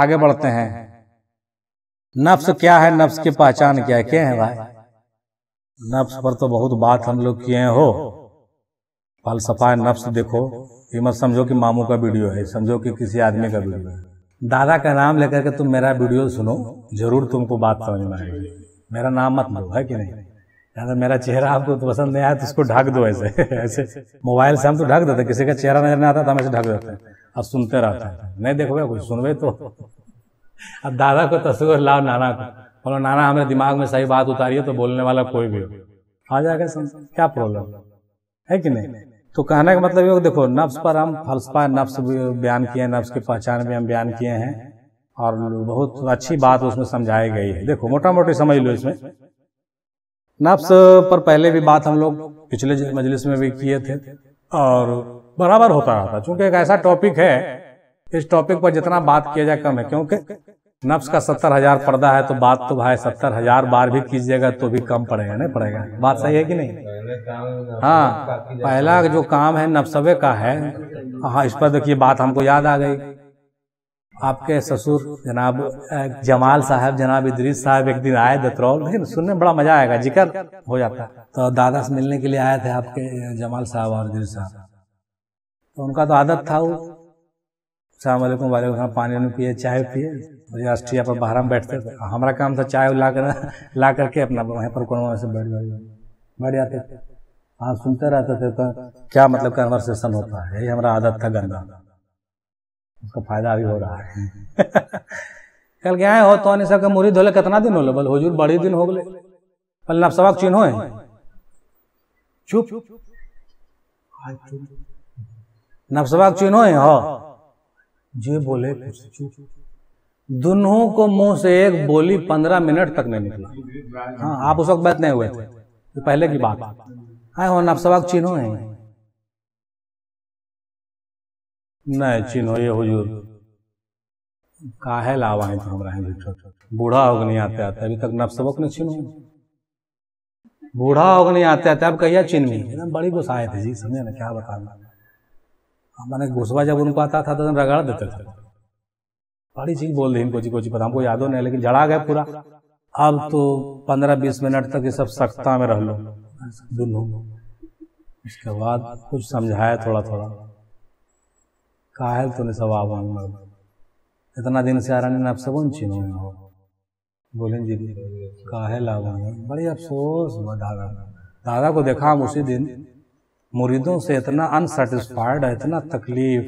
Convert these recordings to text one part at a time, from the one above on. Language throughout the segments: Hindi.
आगे बढ़ते हैं नफ्स क्या है नफ्स की पहचान क्या क्या है भाई नफ्स पर तो बहुत बात हम लोग किए हो फलसफा नफ्स देखो ये मत समझो कि मामू का वीडियो है समझो कि किसी आदमी का वीडियो है दादा का नाम लेकर के तुम मेरा वीडियो सुनो जरूर तुमको बात समझ में आएगी मेरा नाम मत लो है कि नहीं दादा तो मेरा चेहरा आपको तो पसंद नहीं आया तो उसको ढक दो ऐसे ऐसे मोबाइल से हम तो ढक देते किसी का चेहरा नजर नहीं आता तो हम ऐसे ढक देते हैं और सुनते रहते हैं नहीं देखोगे कुछ सुनबे तो अब दादा को तस्वीर तो लाओ नाना को बोलो नाना हमारे दिमाग में सही बात उतारी है तो बोलने वाला कोई भी हो आ जाएगा सुन क्या प्रॉब्लम है कि नहीं तो कहने का मतलब ये देखो नफ्स पर हम फलसफा नफ्स बयान किए हैं नफ्स की पहचान भी हम बयान किए हैं और बहुत अच्छी बात उसमें समझाई गई है देखो मोटा मोटी समझ लो इसमें नफ्स पर पहले भी बात हम लोग पिछले मजलिस में भी किए थे और बराबर होता रहता है चूंकि एक ऐसा टॉपिक है इस टॉपिक पर जितना बात किया जाए कम है क्योंकि नफ्स का सत्तर हजार पर्दा है तो बात तो भाई सत्तर हजार बार भी कीजिएगा तो भी कम पड़ेगा नहीं पड़ेगा बात सही है कि नहीं हाँ पहला जो काम है नफ्सवे का है हाँ इस पर देखिए बात हमको याद आ गई आपके ससुर जनाब जमाल साहब जनाब इद्रीस साहब एक दिन आए दतरौल लेकिन सुनने में बड़ा मजा आएगा जिक्र हो जाता तो दादा से मिलने के लिए आए थे आपके जमाल साहब और इद्रीस साहब तो उनका तो आदत था वो सलामकुम वालेकुम सलाम पानी उन्हें पिए चाय पिए राष्ट्रीय पर बाहर में बैठते थे हमारा काम था चाय ला कर ला करके अपना वहाँ पर कोनों से बैठ बैठ जाते थे हाँ सुनते रहते थे तो क्या मतलब कन्वर्सेशन होता है यही हमारा आदत था गंदा उसका फायदा भी हो रहा है कल क्या है हो तो नहीं सबके मुरी धोले कितना दिन हो लो बल हजूर बड़े दिन हो गए पल नफसवा चिन्हो है चुप चुप चुनो है हो हाँ। जे बोले दोनों को मुंह से एक बोली पंद्रह मिनट तक नहीं निकला हाँ आप उस वक्त बैठने हुए थे तो पहले की बात हाँ हो नफ्सबाग चिन्हो है नहीं चिन्हो ये हुजूर काहे लावा है तो रहे झूठो बूढ़ा होग नहीं आते आते अभी तक नफ्सबक ने चिन्हो बूढ़ा होग नहीं आते आते अब कहिया चिन्ह बड़ी गुस्साए थे जी समझे ना क्या बताना मैंने घुसवा जब उनको आता था तो रगड़ देते थे बड़ी चीज बोल दी इनको जी को जी पता हमको यादों नहीं लेकिन जड़ा गया पूरा अब तो पंद्रह बीस मिनट तक ये सब सख्ता में रह लो दुन उसके बाद कुछ समझाया थोड़ा थोड़ा काहल तूने तो सवाब मांग इतना दिन से आरानी ने आपसे कौन चिन्हो हो बोले जी काहे लाभ बड़ी अफसोस हुआ दादा दादा को देखा हम उसी दिन मुरीदों से इतना अनसेटिस्फाइड है इतना तकलीफ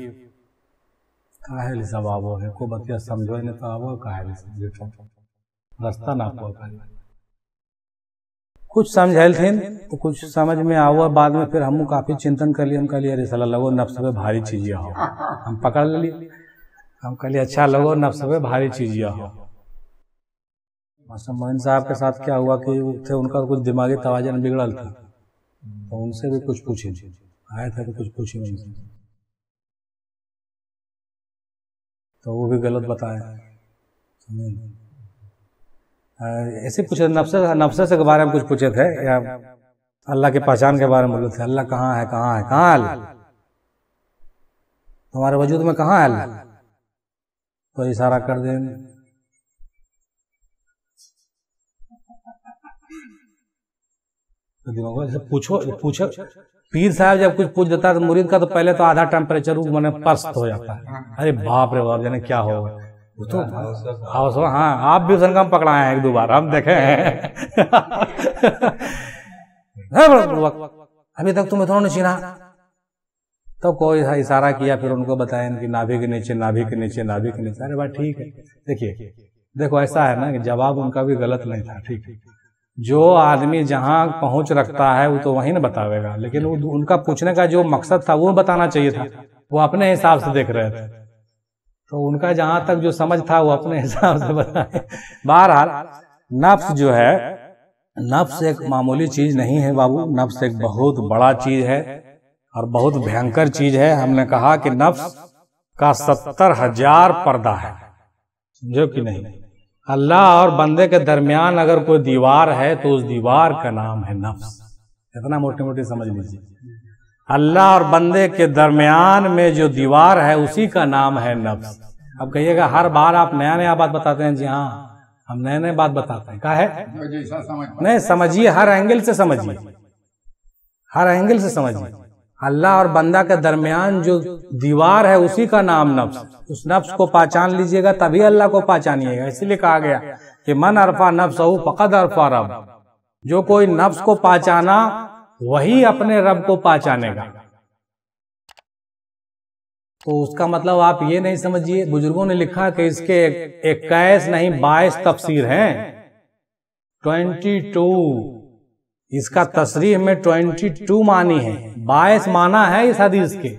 काहे ले सब आवो है को बतिया समझो नहीं तो आवो काहे ले समझो रास्ता ना का कुछ समझाइल थे तो कुछ समझ में आवा बाद में फिर हम काफी चिंतन कर लिए हम कह लिए अरे सला लगो नफ्स पे भारी चीजें हो हम पकड़ ले लिए हम कह लिए अच्छा लगो नफ्स पे भारी चीजें हो मास्टर मोहन साहब के साथ क्या हुआ कि थे उनका तो कुछ दिमागी तोजन बिगड़ल था तो उनसे भी कुछ पूछे आया था तो कुछ पूछे उनसे तो वो भी गलत बताया ऐसे पूछे नफसा से के बारे में कुछ पूछे थे या अल्लाह की पहचान के बारे में बोले थे अल्लाह कहाँ है कहाँ है कहाँ अल्लाह तुम्हारे वजूद में कहाँ है अल्लाह तो इशारा कर दे तो पूछो पूछो पीर साहब जब कुछ पूछ देता है तो मुरीद का तो पहले तो आधा टेम्परेचर मैंने पस्त हो जाता है हाँ, हाँ। अरे बाप रे बाप जाने क्या होगा वो तो हाँ हाँ आप भी उसका हम पकड़ाए हैं एक दो बार हम देखे हैं अभी तक तुम्हें थोड़ा नहीं तो कोई इशारा किया फिर उनको बताया इनकी नाभि के नीचे नाभि के नीचे नाभि के नीचे अरे भाई ठीक है देखिए देखो ऐसा है ना कि जवाब उनका भी गलत नहीं था ठीक है जो आदमी जहाँ पहुँच रखता है वो तो वहीं ना बतावेगा लेकिन उनका पूछने का जो मकसद था वो बताना चाहिए था वो अपने हिसाब से देख रहे थे तो उनका जहाँ तक जो समझ था वो अपने हिसाब से बताए बहरहाल नफ्स जो है नफ्स एक मामूली चीज़ नहीं है बाबू नफ्स एक बहुत बड़ा चीज़ है और बहुत भयंकर चीज़ है हमने कहा कि नफ्स का सत्तर हजार पर्दा है समझो कि नहीं अल्लाह और बंदे के दरमियान अगर कोई दीवार है तो उस दीवार का नाम है नफ्स इतना मोटी मोटी समझ लीजिए अल्लाह और बंदे के दरमियान में जो दीवार है उसी का नाम है नफ्स अब कहिएगा हर बार आप नया नया बात बताते हैं जी हाँ हम नए नए बात बताते हैं क्या है नहीं समझिए हर एंगल से समझिए हर एंगल से समझिए अल्लाह और बंदा के दरमियान जो दीवार है उसी का नाम नफ्स उस नफ्स को पहचान लीजिएगा तभी अल्लाह को पहचानिएगा इसीलिए कहा गया कि मन अरफा नफ्स हो फकद अरफा रब जो कोई नफ्स को पहचाना वही अपने रब को पहचानेगा तो उसका मतलब आप ये नहीं समझिए बुजुर्गों ने लिखा कि इसके इक्कीस नहीं बाईस तफसीर हैं ट्वेंटी टू इसका तस्रीह में ट्वेंटी टू मानी है बायस माना है इस हदीस के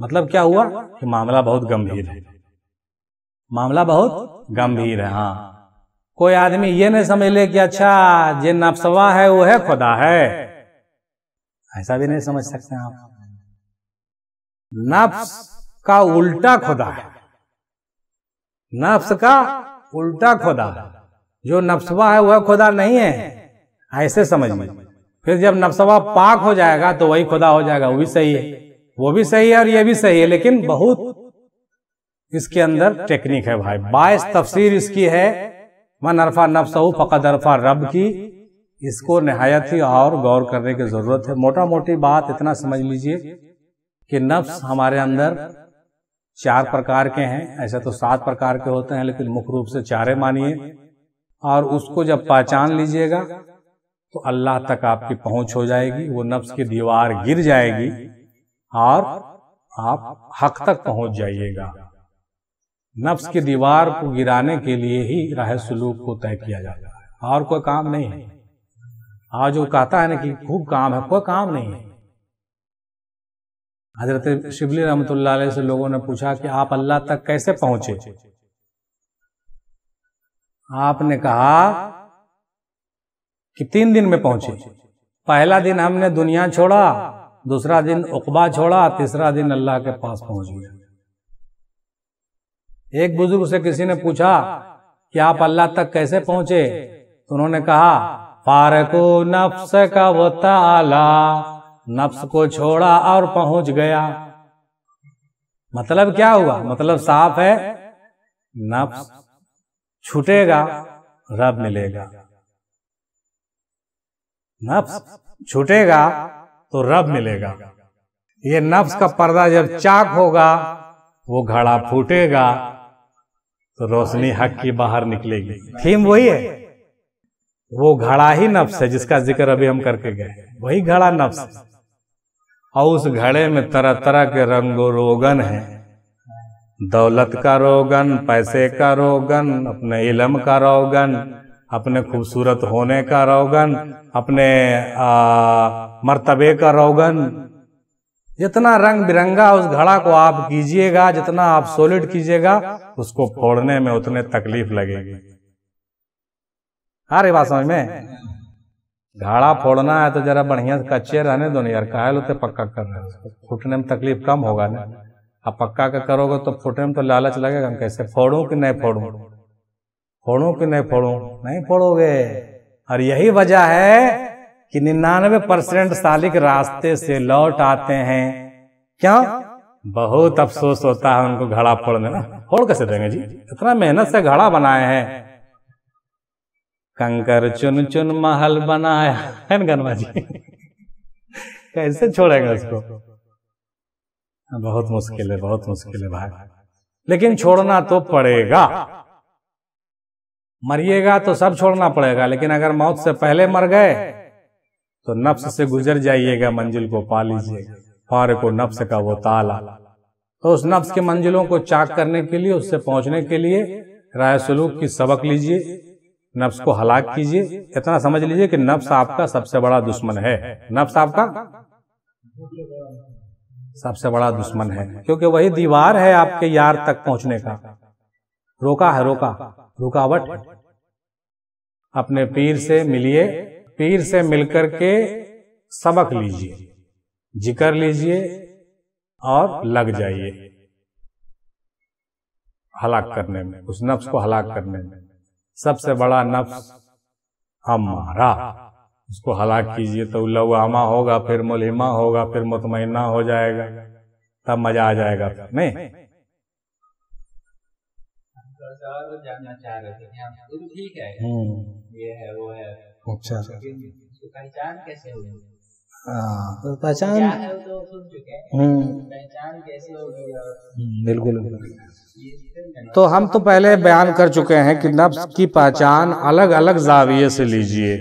मतलब क्या हुआ कि मामला बहुत गंभीर है मामला बहुत गंभीर है हाँ कोई आदमी ये नहीं समझ ले कि अच्छा जे नफसवा है वो है खुदा है ऐसा भी नहीं समझ सकते आप नफ्स का उल्टा खुदा है नफ्स का उल्टा खुदा जो नफ्सवा है वह खुदा नहीं है ऐसे हाँ, में फिर जब नफसवा पाक हो जाएगा तो वही खुदा हो जाएगा वो भी सही है वो भी सही है और ये भी सही है लेकिन बहुत इसके अंदर टेक्निक है भाई बाईस तफसीर इसकी है मन अरफा नफसऊ फ़कत अरफा रब की इसको नहायत ही और गौर करने की ज़रूरत है मोटा मोटी बात इतना समझ लीजिए कि नफ्स हमारे अंदर चार प्रकार के हैं ऐसे तो सात प्रकार के होते हैं लेकिन मुख्य रूप से चारे मानिए और उसको जब पहचान लीजिएगा तो अल्लाह तक आपकी पहुंच हो जाएगी वो नफ्स की दीवार गिर जाएगी और आप हक तक पहुंच जाइएगा नफ्स की दीवार को गिराने के लिए ही राह सलूक को तय किया जाता है और कोई काम नहीं है आज वो कहता है ना कि खूब काम है कोई काम नहीं है हजरत शिबली रहमत से लोगों ने पूछा कि आप अल्लाह तक कैसे पहुंचे आपने कहा कि तीन दिन में पहुंचे पहला दिन हमने दुनिया छोड़ा दूसरा दिन उकबा छोड़ा तीसरा दिन अल्लाह के पास पहुंच गया एक बुजुर्ग से किसी ने पूछा कि आप अल्लाह तक कैसे पहुंचे तो उन्होंने कहा फारको नफ्स का वो ताला नफ्स को छोड़ा और पहुंच गया मतलब क्या हुआ मतलब साफ है नफ्स छूटेगा रब मिलेगा नफ्स छूटेगा तो रब मिलेगा ये नफ्स का पर्दा जब चाक होगा वो घड़ा फूटेगा तो रोशनी हक की बाहर निकलेगी थीम वही है वो घड़ा ही नफ्स है जिसका जिक्र अभी हम करके गए वही घड़ा नफ्स और उस घड़े में तरह तरह के रंगो रोगन है दौलत का रोगन पैसे का रोगन अपने इलम का रोगन अपने खूबसूरत होने का रोगन अपने आ, मर्तबे का रोगन जितना रंग बिरंगा उस घड़ा को आप कीजिएगा जितना आप सोलिड कीजिएगा उसको फोड़ने में उतने तकलीफ लगेगी अरे बात समझ में घाड़ा फोड़ना है तो जरा बढ़िया से कच्चे रहने दो ना यार कायल होते पक्का कर रहे हो फूटने में तकलीफ कम होगा ना अब पक्का का करोगे तो फूटने में तो लालच लगेगा कैसे फोड़ू कि नहीं फोड़ू फोड़ो कि नहीं फोड़ो नहीं फोड़ोगे और यही वजह है कि निन्यानवे परसेंट सालिक रास्ते से लौट आते हैं क्या बहुत अफसोस होता है उनको घड़ा फोड़ने ना फोड़ कैसे देंगे जी इतना मेहनत से घड़ा बनाए हैं कंकर चुन चुन महल बनाया है ना जी कैसे छोड़ेंगे उसको बहुत मुश्किल है बहुत मुश्किल है भाई लेकिन छोड़ना तो पड़ेगा मरिएगा तो सब छोड़ना पड़ेगा लेकिन अगर मौत से पहले मर गए तो नफ्स से गुजर जाइएगा मंजिल को पा लीजिए फार को नफ्स का वो ताला तो उस नफ्स के मंजिलों को चाक करने के लिए उससे पहुंचने के लिए राय सलूक की सबक लीजिए नफ्स को हलाक कीजिए इतना समझ लीजिए कि नफ्स आपका सबसे बड़ा दुश्मन है नफ्स आपका सबसे बड़ा दुश्मन है क्योंकि वही दीवार है आपके यार तक पहुंचने का रोका है रोका रुकावट अपने पीर से मिलिए पीर से मिलकर के सबक लीजिए जिक्र लीजिए और लग जाइए हलाक करने में उस नफ्स को हलाक करने में सबसे बड़ा नफ्स हमारा उसको हलाक कीजिए तो लवामा होगा फिर मुलिमा होगा फिर मुतमैना हो जाएगा तब मजा आ जाएगा नहीं और जानना चाह रहे थे हम हाँ, गुरु ठीक है हम्म। ये है वो है अच्छा तो पहचान कैसे हुई हाँ, तो पहचान तो सुन चुके हम्म। पहचान कैसे होगी हम्म, बिल्कुल तो हम तो पहले बयान कर चुके हैं कि नफ्स की पहचान अलग अलग जाविये से लीजिए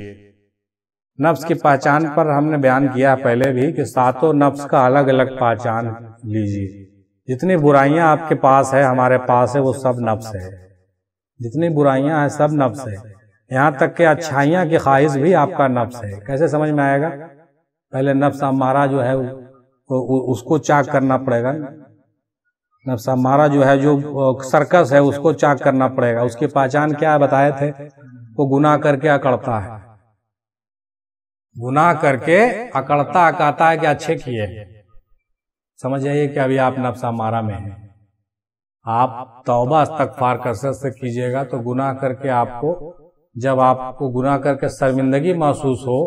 नफ्स की पहचान पर हमने बयान किया पहले भी कि सातों नफ्स का अलग अलग पहचान लीजिए जितनी बुराइयां आपके पास है हमारे पास है वो सब नफ्स है जितनी बुराइयां हैं सब नफ्स है यहाँ तक के अच्छाइयां की ख्वाहिश भी आपका नफ्स है कैसे समझ में आएगा पहले नफ्स हमारा जो है उसको चाक करना पड़ेगा नफ्स हमारा जो है जो सर्कस है उसको चाक करना पड़ेगा उसकी पहचान क्या बताए थे वो गुनाह करके अकड़ता है गुनाह करके अकड़ता अकाता है कि अच्छे किए समझ जाइए कि अभी आप नफ्सा मारा में हैं आप तौबा फार कसरत से कीजिएगा तो गुनाह करके आपको जब आपको गुनाह करके शर्मिंदगी महसूस हो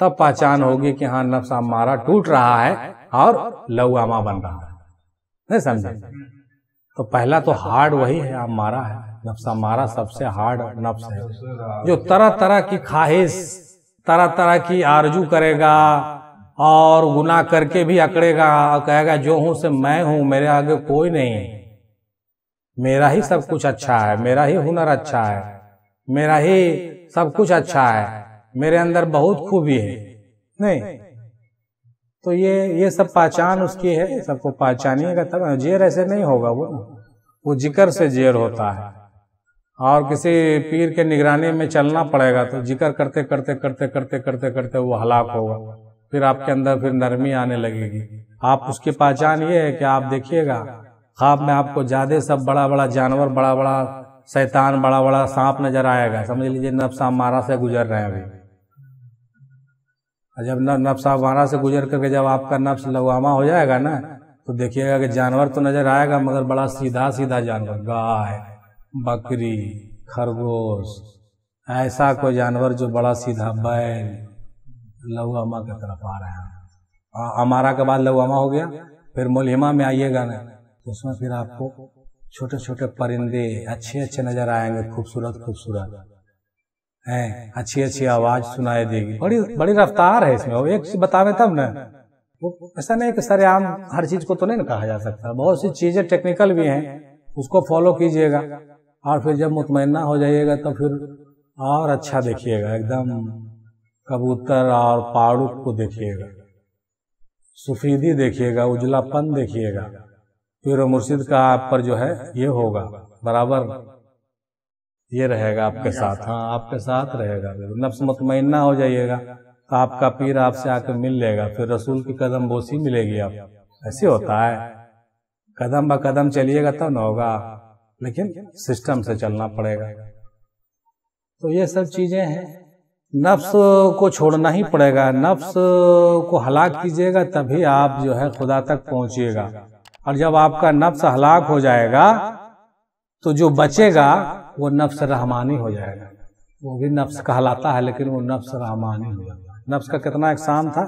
तब पहचान होगी कि हाँ नफसा मारा टूट रहा है और लहुआमा बन रहा है नहीं समझे तो पहला तो हार्ड वही है आप मारा है नफसा मारा सबसे हार्ड नफ्स है जो तरह तरह की ख्वाहिश तरह तरह की आरजू करेगा और गुना करके भी अकड़ेगा और कहेगा जो हूं से मैं हूं मेरे आगे कोई नहीं है मेरा ही सब कुछ अच्छा है मेरा ही हुनर अच्छा है मेरा ही सब कुछ अच्छा है मेरे अंदर बहुत खूबी है नहीं तो ये ये सब पहचान उसकी है सबको पहचानिएगा तब जेर ऐसे नहीं होगा वो वो जिक्र से जेर होता है और किसी पीर के निगरानी में चलना पड़ेगा तो जिक्र करते करते करते करते करते करते वो हलाक होगा फिर आपके अंदर फिर नरमी आने लगेगी आप उसकी पहचान ये है कि आप देखिएगा खाब में आपको ज़्यादा सब बड़ा बड़ा जानवर बड़ा बड़ा शैतान बड़ा बड़ा सांप नजर आएगा समझ लीजिए नफ्स मारा से गुजर रहे हैं अभी जब नफ्स मारा से गुजर करके जब आपका नफ्स लगवामा हो जाएगा ना तो देखिएगा कि जानवर तो नजर आएगा मगर बड़ा सीधा सीधा जानवर गाय बकरी खरगोश ऐसा कोई जानवर जो बड़ा सीधा बैल लवामा की तरफ आ रहे हैं अमारा के बाद लवामा हो गया फिर मोलिमा में आइएगा ना तो उसमें फिर आपको छोटे छोटे परिंदे अच्छे अच्छे नजर आएंगे खूबसूरत खूबसूरत है अच्छी अच्छी आवाज सुनाई देगी बड़ी बड़ी रफ्तार है इसमें वो एक चीज बतावे तब ना वो ऐसा नहीं कि सर आम हर चीज को तो नहीं ना कहा जा सकता बहुत सी चीजें टेक्निकल भी हैं उसको फॉलो कीजिएगा और फिर जब मुतमना हो जाइएगा तो फिर और अच्छा देखिएगा एकदम कबूतर और पाड़ुक को देखिएगा सुफीदी देखिएगा उजलापन देखिएगा फिर मुर्शिद का आप पर जो है ये होगा बराबर ये रहेगा आपके साथ हाँ आपके साथ रहेगा नफ्स मतमैना हो जाइएगा तो आपका पीर आपसे आकर मिल लेगा फिर रसूल की कदम बोसी मिलेगी आप ऐसे होता है कदम ब कदम चलिएगा तब तो ना होगा लेकिन सिस्टम से चलना पड़ेगा तो ये सब चीजें हैं नफ्स को छोड़ना ही पड़ेगा नफ्स को हलाक कीजिएगा तभी आप जो है खुदा तक पहुंचिएगा और जब आपका नफ्स हलाक हो जाएगा तो जो तो बचेगा वो नफ्स रहमानी हो जाएगा वो भी नफ्स कहलाता है लेकिन वो नफ्स रहमानी हो जाएगा नफ्स का कितना एकसाम था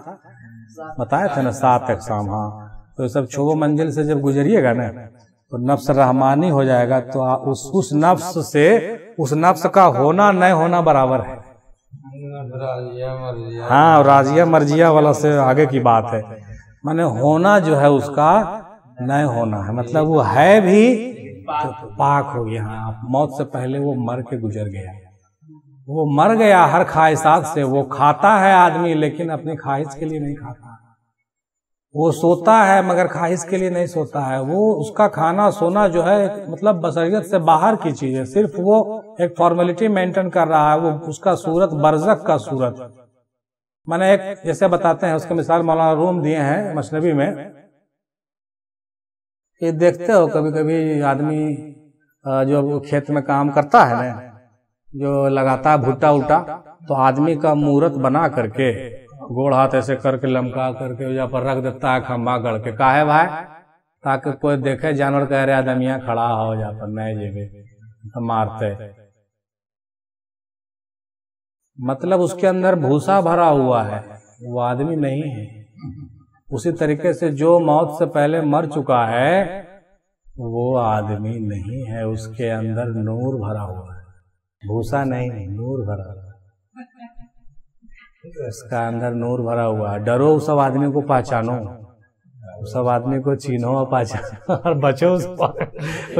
बताया था ना सात एकसाम हाँ तो सब तो छो मंजिल से जब गुजरिएगा ना तो, तो नफ्स रहमानी हो जाएगा तो उस उस नफ्स से उस नफ्स का होना नहीं होना बराबर है हाँ राजिया मर्जिया वाला से आगे की बात है माने होना जो है उसका न होना है मतलब वो है भी तो पाक हो गया हाँ मौत से पहले वो मर के गुजर गया वो मर गया हर ख्वाहिशात से वो खाता है आदमी लेकिन अपनी ख्वाहिश के लिए नहीं खाता वो सोता है मगर ख्वाहिश के लिए नहीं सोता है वो उसका खाना सोना जो है मतलब बसरियत से बाहर की चीज है सिर्फ वो एक फॉर्मेलिटी मेंटेन कर रहा है वो उसका सूरत बरजक का सूरत मैंने एक जैसे बताते हैं उसके मिसाल मौलाना रूम दिए हैं मशनबी में ये देखते हो कभी कभी आदमी जो खेत में काम करता है ना जो लगाता है भुट्टा उल्टा तो आदमी का मूर्त बना करके गोड़ हाथ ऐसे करके लमका करके यहाँ पर रख देता है खम्बा गड़ के काहे भाई ताकि कोई देखे जानवर कह रहे आदमिया खड़ा हो पर नहीं जेबे तो मारते मतलब उसके अंदर भूसा भरा हुआ है वो आदमी नहीं है उसी तरीके से जो मौत से पहले मर चुका है वो आदमी नहीं है उसके अंदर नूर भरा हुआ है भूसा नहीं नूर भरा इसका अंदर नूर भरा हुआ है डरो सब आदमी को पहचानो सब आदमी को चीनो और पहचानो और बचो उस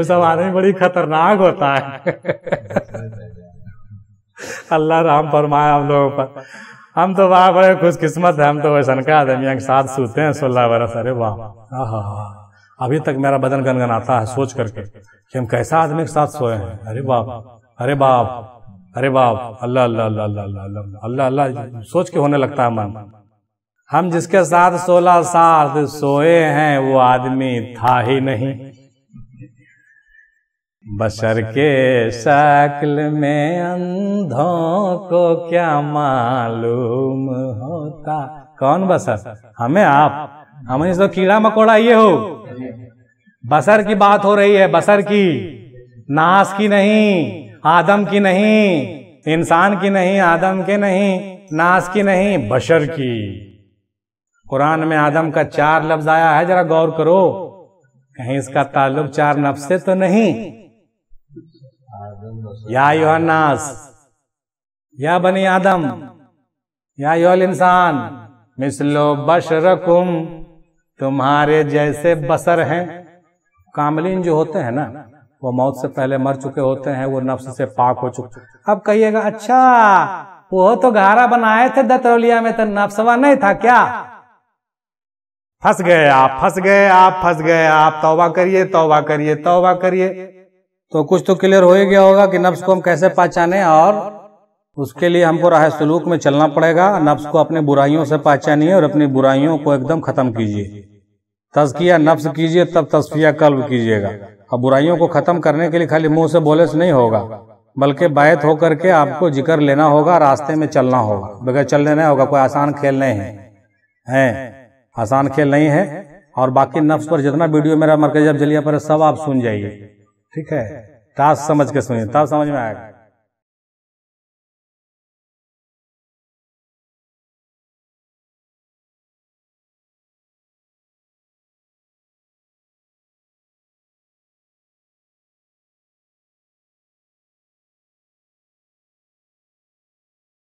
सब आदमी बड़ी खतरनाक होता है अल्लाह राम फरमाए हम लोगों पर हम तो वाह बड़े खुशकिस्मत है हम तो वैसन का आदमी के साथ सूते हैं सोलह बरस अरे वाह अभी तक मेरा बदन गनगनाता है सोच करके कि हम कैसा आदमी के साथ सोए हैं अरे बाप अरे बाप अरे बाप अल्लाह अल्लाह अल्लाह अल्लाह अल्लाह अल्लाह अल्लाह सोच के होने लगता है मन हम जिसके साथ सोलह साल सोए हैं वो आदमी था ही नहीं बशर के शक्ल में अंधों को क्या मालूम होता कौन बसर हमें आप हमें तो कीड़ा मकोड़ा ये हो बसर की बात हो रही है बसर की नाश की नहीं आदम की नहीं इंसान की नहीं आदम के नहीं नास की नहीं बशर की कुरान में आदम का चार लफ्ज आया है जरा गौर करो कहीं इसका ताल्लुक चार नफ से तो नहीं या योहन्नास या बनी आदम या योल इंसान मिसलो बशरकुम तुम्हारे जैसे बसर हैं कामलिन जो होते हैं ना वो मौत से पहले मर चुके होते हैं वो नफ्स से पाक हो चुके अब कहिएगा अच्छा वो तो घारा बनाए थे दतरौलिया में तो नफ्सवा नहीं था क्या फंस गए आप फंस गए आप फंस गए आप तौबा करिए तौबा करिए तौबा करिए तो कुछ तो क्लियर हो ही गया होगा कि नफ्स को हम कैसे पहचाने और उसके लिए हमको राह सलूक में चलना पड़ेगा नफ्स को अपने बुराइयों से पहचानिए और अपनी बुराइयों को एकदम खत्म कीजिए तजकिया नफ्स कीजिए तब तस्फिया कल्ब कीजिएगा और बुराइयों को ख़त्म करने के लिए खाली मुंह से बोले से नहीं होगा बल्कि बायत होकर के आपको जिक्र लेना होगा रास्ते में चलना होगा बगैर चलने नहीं होगा कोई आसान खेल नहीं है आसान खेल नहीं है और बाकी नफ्स पर जितना वीडियो मेरा मरकज जब जलिया पर सब आप सुन जाइए ठीक है ताश समझ के सुनिए ताश समझ में आएगा